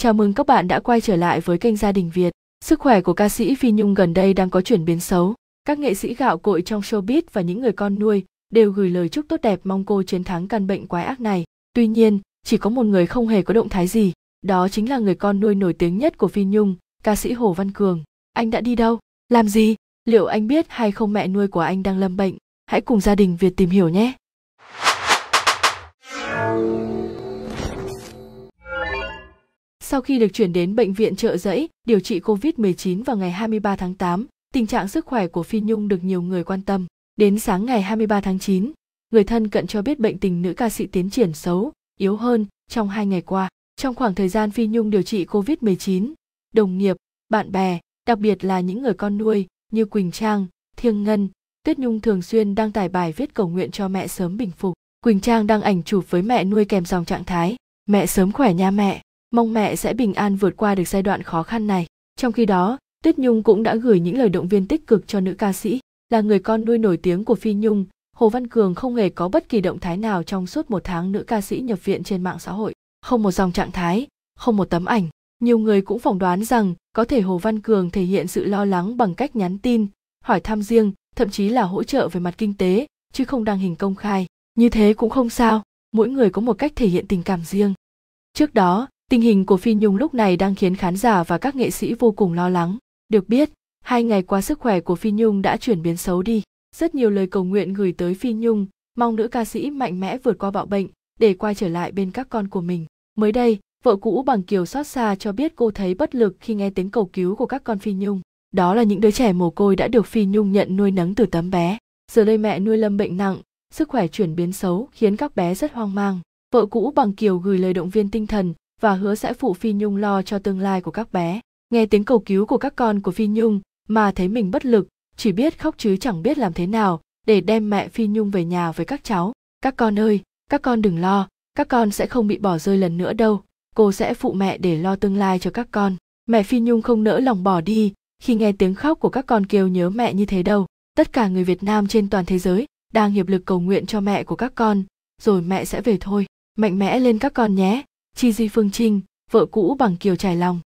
Chào mừng các bạn đã quay trở lại với kênh Gia đình Việt. Sức khỏe của ca sĩ Phi Nhung gần đây đang có chuyển biến xấu. Các nghệ sĩ gạo cội trong showbiz và những người con nuôi đều gửi lời chúc tốt đẹp mong cô chiến thắng căn bệnh quái ác này. Tuy nhiên, chỉ có một người không hề có động thái gì, đó chính là người con nuôi nổi tiếng nhất của Phi Nhung, ca sĩ Hồ Văn Cường. Anh đã đi đâu? Làm gì? Liệu anh biết hay không mẹ nuôi của anh đang lâm bệnh? Hãy cùng gia đình Việt tìm hiểu nhé! Sau khi được chuyển đến bệnh viện trợ giấy điều trị COVID-19 vào ngày 23 tháng 8, tình trạng sức khỏe của Phi Nhung được nhiều người quan tâm. Đến sáng ngày 23 tháng 9, người thân cận cho biết bệnh tình nữ ca sĩ tiến triển xấu, yếu hơn trong hai ngày qua. Trong khoảng thời gian Phi Nhung điều trị COVID-19, đồng nghiệp, bạn bè, đặc biệt là những người con nuôi như Quỳnh Trang, Thiêng Ngân, Tuyết Nhung thường xuyên đăng tải bài viết cầu nguyện cho mẹ sớm bình phục. Quỳnh Trang đăng ảnh chụp với mẹ nuôi kèm dòng trạng thái, mẹ sớm khỏe nha mẹ mong mẹ sẽ bình an vượt qua được giai đoạn khó khăn này. Trong khi đó, Tuyết Nhung cũng đã gửi những lời động viên tích cực cho nữ ca sĩ. Là người con nuôi nổi tiếng của Phi Nhung, Hồ Văn Cường không hề có bất kỳ động thái nào trong suốt một tháng nữ ca sĩ nhập viện trên mạng xã hội. Không một dòng trạng thái, không một tấm ảnh. Nhiều người cũng phỏng đoán rằng có thể Hồ Văn Cường thể hiện sự lo lắng bằng cách nhắn tin, hỏi thăm riêng, thậm chí là hỗ trợ về mặt kinh tế, chứ không đăng hình công khai. Như thế cũng không sao, mỗi người có một cách thể hiện tình cảm riêng. Trước đó, Tình hình của Phi Nhung lúc này đang khiến khán giả và các nghệ sĩ vô cùng lo lắng. Được biết, hai ngày qua sức khỏe của Phi Nhung đã chuyển biến xấu đi. Rất nhiều lời cầu nguyện gửi tới Phi Nhung, mong nữ ca sĩ mạnh mẽ vượt qua bạo bệnh để quay trở lại bên các con của mình. Mới đây, vợ cũ bằng Kiều xót xa cho biết cô thấy bất lực khi nghe tiếng cầu cứu của các con Phi Nhung. Đó là những đứa trẻ mồ côi đã được Phi Nhung nhận nuôi nấng từ tấm bé. Giờ đây mẹ nuôi lâm bệnh nặng, sức khỏe chuyển biến xấu khiến các bé rất hoang mang. Vợ cũ bằng Kiều gửi lời động viên tinh thần và hứa sẽ phụ Phi Nhung lo cho tương lai của các bé. Nghe tiếng cầu cứu của các con của Phi Nhung mà thấy mình bất lực, chỉ biết khóc chứ chẳng biết làm thế nào để đem mẹ Phi Nhung về nhà với các cháu. Các con ơi, các con đừng lo, các con sẽ không bị bỏ rơi lần nữa đâu. Cô sẽ phụ mẹ để lo tương lai cho các con. Mẹ Phi Nhung không nỡ lòng bỏ đi khi nghe tiếng khóc của các con kêu nhớ mẹ như thế đâu. Tất cả người Việt Nam trên toàn thế giới đang hiệp lực cầu nguyện cho mẹ của các con, rồi mẹ sẽ về thôi. Mạnh mẽ lên các con nhé. Chi Di Phương Trinh, vợ cũ bằng kiều trải lòng.